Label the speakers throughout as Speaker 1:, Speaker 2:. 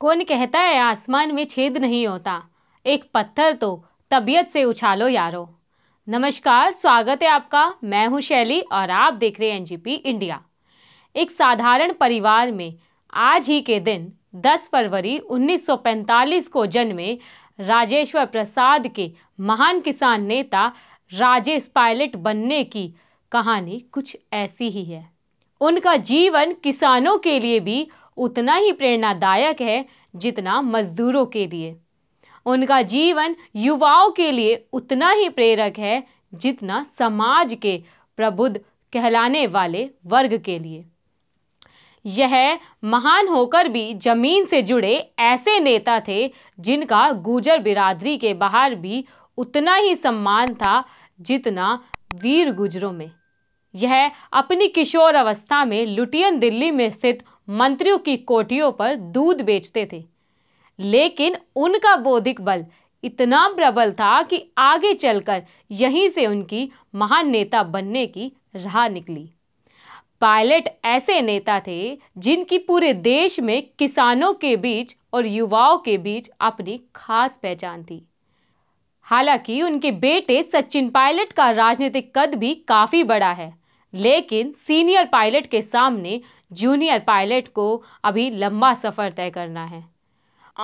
Speaker 1: कौन कहता है आसमान में छेद नहीं होता एक पत्थर तो तबीयत से उछालो यारो नमस्कार स्वागत है आपका मैं हूं शैली और आप देख रहे हैं एनजीपी इंडिया एक साधारण परिवार में आज ही के दिन 10 फरवरी 1945 को जन्मे राजेश्वर प्रसाद के महान किसान नेता राजेश पायलट बनने की कहानी कुछ ऐसी ही है उनका जीवन किसानों के लिए भी उतना ही प्रेरणादायक है जितना मजदूरों के लिए उनका जीवन युवाओं के लिए उतना ही प्रेरक है जितना समाज के प्रबुद्ध कहलाने वाले वर्ग के लिए यह महान होकर भी जमीन से जुड़े ऐसे नेता थे जिनका गुजर बिरादरी के बाहर भी उतना ही सम्मान था जितना वीर गुजरों में यह अपनी किशोर अवस्था में लुटियन दिल्ली में स्थित मंत्रियों की कोठियों पर दूध बेचते थे लेकिन उनका बौद्धिक बल इतना प्रबल था कि आगे चलकर यहीं से उनकी महान नेता बनने की राह निकली पायलट ऐसे नेता थे जिनकी पूरे देश में किसानों के बीच और युवाओं के बीच अपनी खास पहचान थी हालांकि उनके बेटे सचिन पायलट का राजनीतिक कद भी काफ़ी बड़ा है लेकिन सीनियर पायलट के सामने जूनियर पायलट को अभी लंबा सफ़र तय करना है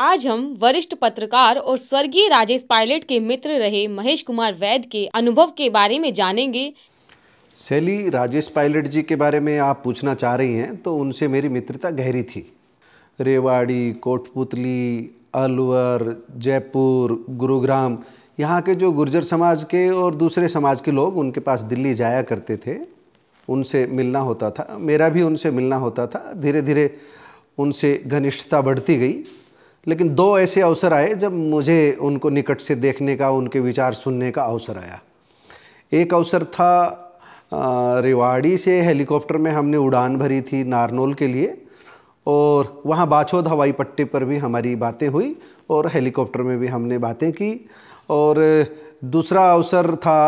Speaker 1: आज हम वरिष्ठ पत्रकार और स्वर्गीय राजेश पायलट के मित्र रहे महेश कुमार वैद के अनुभव के बारे में जानेंगे
Speaker 2: शैली राजेश पायलट जी के बारे में आप पूछना चाह रही हैं तो उनसे मेरी मित्रता गहरी थी रेवाड़ी कोटपुतली अलवर जयपुर गुरुग्राम यहाँ के जो गुर्जर समाज के और दूसरे समाज के लोग उनके पास दिल्ली जाया करते थे उनसे मिलना होता था मेरा भी उनसे मिलना होता था धीरे धीरे उनसे घनिष्ठता बढ़ती गई लेकिन दो ऐसे अवसर आए जब मुझे उनको निकट से देखने का उनके विचार सुनने का अवसर आया एक अवसर था रेवाड़ी से हेलीकॉप्टर में हमने उड़ान भरी थी नारनोल के लिए और वहाँ बाछोद हवाई पट्टी पर भी हमारी बातें हुई और हेलीकॉप्टर में भी हमने बातें की और दूसरा अवसर था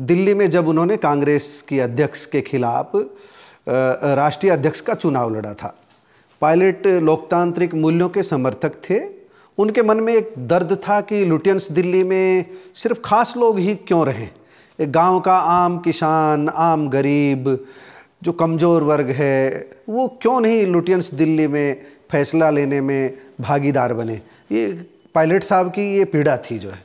Speaker 2: दिल्ली में जब उन्होंने कांग्रेस की अध्यक्ष के खिलाफ राष्ट्रीय अध्यक्ष का चुनाव लड़ा था पायलट लोकतांत्रिक मूल्यों के समर्थक थे उनके मन में एक दर्द था कि लुटियंस दिल्ली में सिर्फ खास लोग ही क्यों रहें एक गांव का आम किसान आम गरीब जो कमज़ोर वर्ग है वो क्यों नहीं लुटियंस दिल्ली में फैसला लेने में भागीदार बने ये पायलट साहब की ये पीड़ा थी जो है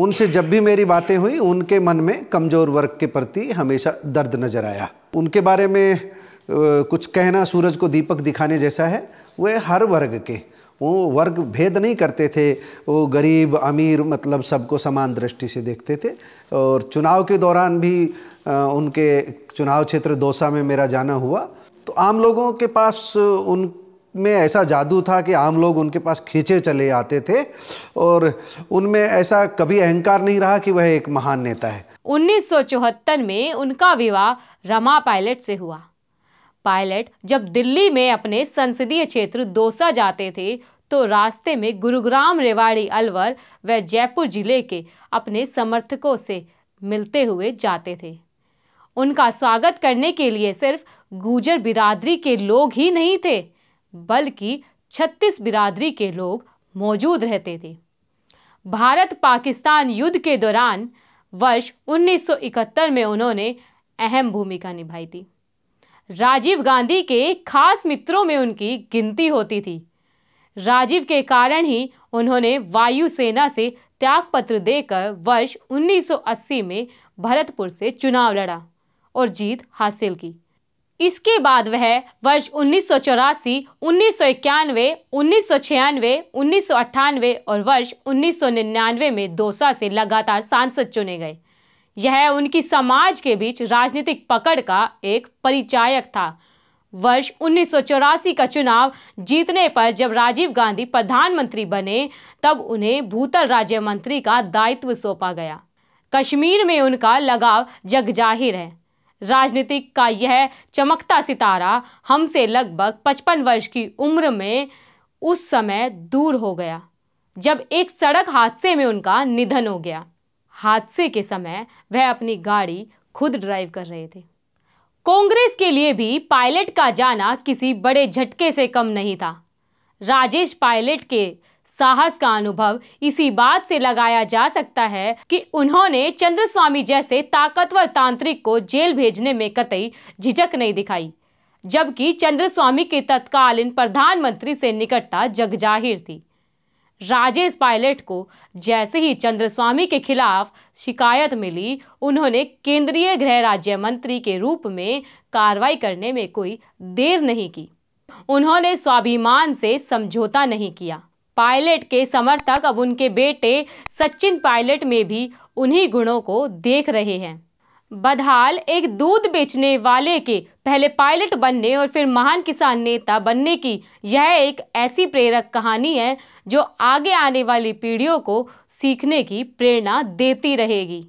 Speaker 2: उनसे जब भी मेरी बातें हुई उनके मन में कमज़ोर वर्ग के प्रति हमेशा दर्द नज़र आया उनके बारे में कुछ कहना सूरज को दीपक दिखाने जैसा है वे हर वर्ग के वो वर्ग भेद नहीं करते थे वो गरीब अमीर मतलब सबको समान दृष्टि से देखते थे और चुनाव के दौरान भी उनके चुनाव क्षेत्र दौसा में मेरा जाना हुआ तो आम लोगों के पास उन में ऐसा जादू था कि आम लोग उनके पास खींचे चले आते थे और उनमें ऐसा कभी अहंकार नहीं रहा कि वह एक महान नेता है
Speaker 1: उन्नीस में उनका विवाह रमा पायलट से हुआ पायलट जब दिल्ली में अपने संसदीय क्षेत्र दोसा जाते थे तो रास्ते में गुरुग्राम रेवाड़ी अलवर व जयपुर जिले के अपने समर्थकों से मिलते हुए जाते थे उनका स्वागत करने के लिए सिर्फ गुजर बिरादरी के लोग ही नहीं थे बल्कि छत्तीस बिरादरी के लोग मौजूद रहते थे भारत पाकिस्तान युद्ध के दौरान वर्ष 1971 में उन्होंने अहम भूमिका निभाई थी राजीव गांधी के खास मित्रों में उनकी गिनती होती थी राजीव के कारण ही उन्होंने वायुसेना से त्यागपत्र देकर वर्ष 1980 में भरतपुर से चुनाव लड़ा और जीत हासिल की इसके बाद वह वर्ष उन्नीस सौ चौरासी उन्नीस सौ इक्यानवे उन्नीस सौ छियानवे उन्नीस सौ अट्ठानवे और वर्ष उन्नीस सौ निन्यानवे में दोसा से लगातार सांसद चुने गए यह उनकी समाज के बीच राजनीतिक पकड़ का एक परिचायक था वर्ष उन्नीस सौ चौरासी का चुनाव जीतने पर जब राजीव गांधी प्रधानमंत्री बने तब उन्हें भूतल राज्य मंत्री का दायित्व सौंपा गया कश्मीर में उनका लगाव जगजाहिर है राजनीतिक का यह चमकता सितारा हमसे लगभग 55 वर्ष की उम्र में उस समय दूर हो गया जब एक सड़क हादसे में उनका निधन हो गया हादसे के समय वह अपनी गाड़ी खुद ड्राइव कर रहे थे कांग्रेस के लिए भी पायलट का जाना किसी बड़े झटके से कम नहीं था राजेश पायलट के साहस का अनुभव इसी बात से लगाया जा सकता है कि उन्होंने चंद्रस्वामी जैसे ताकतवर तांत्रिक को जेल भेजने में कतई झिझक नहीं दिखाई जबकि चंद्रस्वामी के तत्कालीन प्रधानमंत्री से निकटता जगजाहिर थी राजेश पायलट को जैसे ही चंद्रस्वामी के खिलाफ शिकायत मिली उन्होंने केंद्रीय गृह राज्य मंत्री के रूप में कार्रवाई करने में कोई देर नहीं की उन्होंने स्वाभिमान से समझौता नहीं किया पायलट के समर्थक अब उनके बेटे सचिन पायलट में भी उन्हीं गुणों को देख रहे हैं बदहाल एक दूध बेचने वाले के पहले पायलट बनने और फिर महान किसान नेता बनने की यह एक ऐसी प्रेरक कहानी है जो आगे आने वाली पीढ़ियों को सीखने की प्रेरणा देती रहेगी